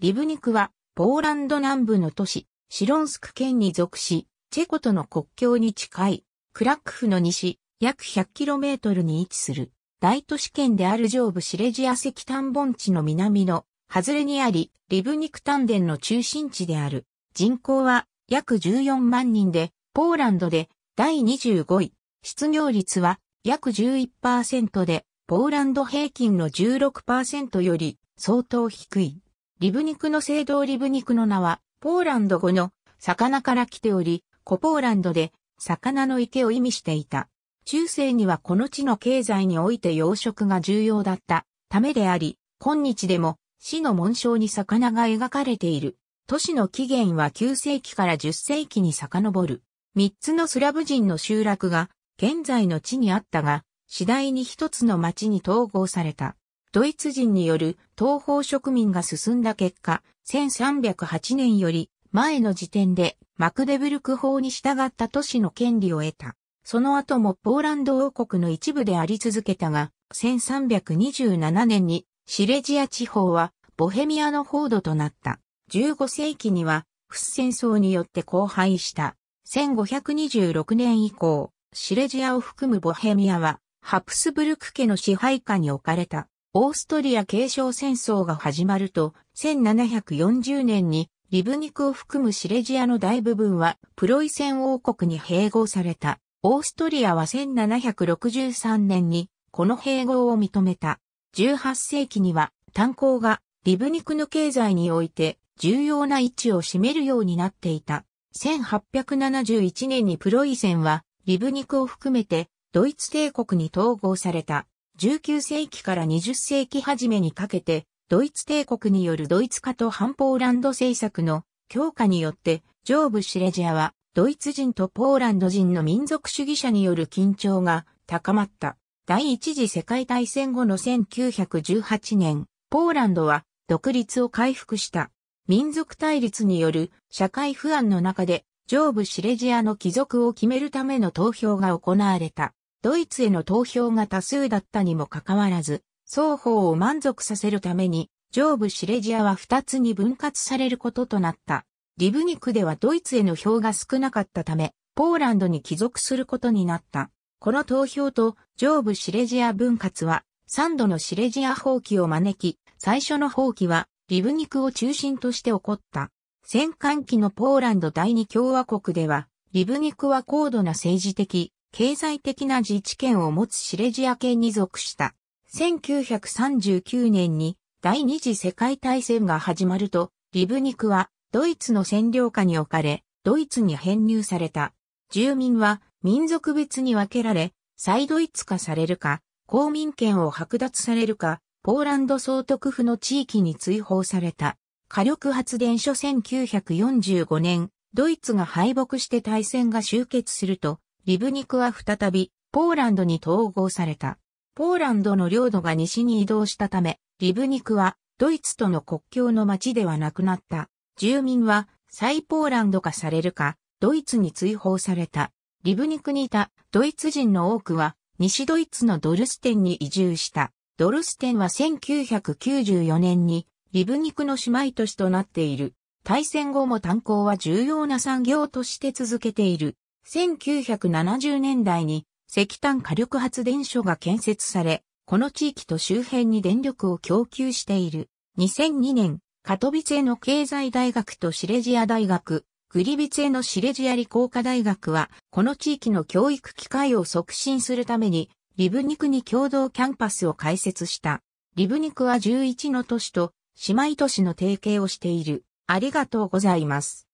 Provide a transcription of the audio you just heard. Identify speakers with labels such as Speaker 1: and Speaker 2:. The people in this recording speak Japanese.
Speaker 1: リブニクは、ポーランド南部の都市、シロンスク県に属し、チェコとの国境に近い、クラックフの西、約 100km に位置する、大都市圏である上部シレジア石炭盆地の南の、外れにあり、リブニク丹田の中心地である。人口は約14万人で、ポーランドで第25位。失業率は約11%で、ポーランド平均の16%より相当低い。リブ肉の聖堂リブ肉の名は、ポーランド語の魚から来ており、古ポーランドで魚の池を意味していた。中世にはこの地の経済において養殖が重要だったためであり、今日でも市の紋章に魚が描かれている。都市の起源は9世紀から10世紀に遡る。3つのスラブ人の集落が現在の地にあったが、次第に一つの町に統合された。ドイツ人による東方植民が進んだ結果、1308年より前の時点でマクデブルク法に従った都市の権利を得た。その後もポーランド王国の一部であり続けたが、1327年にシレジア地方はボヘミアの報道となった。15世紀には、フス戦争によって荒廃した。1526年以降、シレジアを含むボヘミアは、ハプスブルク家の支配下に置かれた。オーストリア継承戦争が始まると、1740年にリブニクを含むシレジアの大部分はプロイセン王国に併合された。オーストリアは1763年にこの併合を認めた。18世紀には炭鉱がリブニクの経済において重要な位置を占めるようになっていた。1871年にプロイセンはリブニクを含めてドイツ帝国に統合された。19世紀から20世紀初めにかけて、ドイツ帝国によるドイツ化と反ポーランド政策の強化によって、上部シレジアは、ドイツ人とポーランド人の民族主義者による緊張が高まった。第一次世界大戦後の1918年、ポーランドは独立を回復した。民族対立による社会不安の中で、上部シレジアの帰属を決めるための投票が行われた。ドイツへの投票が多数だったにもかかわらず、双方を満足させるために、上部シレジアは2つに分割されることとなった。リブニクではドイツへの票が少なかったため、ポーランドに帰属することになった。この投票と上部シレジア分割は、3度のシレジア放棄を招き、最初の放棄は、リブニクを中心として起こった。戦艦期のポーランド第二共和国では、リブニクは高度な政治的、経済的な自治権を持つシレジア県に属した。1939年に第二次世界大戦が始まると、リブニクはドイツの占領下に置かれ、ドイツに編入された。住民は民族別に分けられ、再ドイツ化されるか、公民権を剥奪されるか、ポーランド総督府の地域に追放された。火力発電所1945年、ドイツが敗北して大戦が終結すると、リブニクは再び、ポーランドに統合された。ポーランドの領土が西に移動したため、リブニクはドイツとの国境の町ではなくなった。住民は再ポーランド化されるか、ドイツに追放された。リブニクにいたドイツ人の多くは、西ドイツのドルステンに移住した。ドルステンは1994年にリブニクの姉妹都市となっている。大戦後も炭鉱は重要な産業として続けている。1970年代に石炭火力発電所が建設され、この地域と周辺に電力を供給している。2002年、カトビツェの経済大学とシレジア大学、グリビツェのシレジア理工科大学は、この地域の教育機会を促進するために、リブニクに共同キャンパスを開設した。リブニクは11の都市と姉妹都市の提携をしている。ありがとうございます。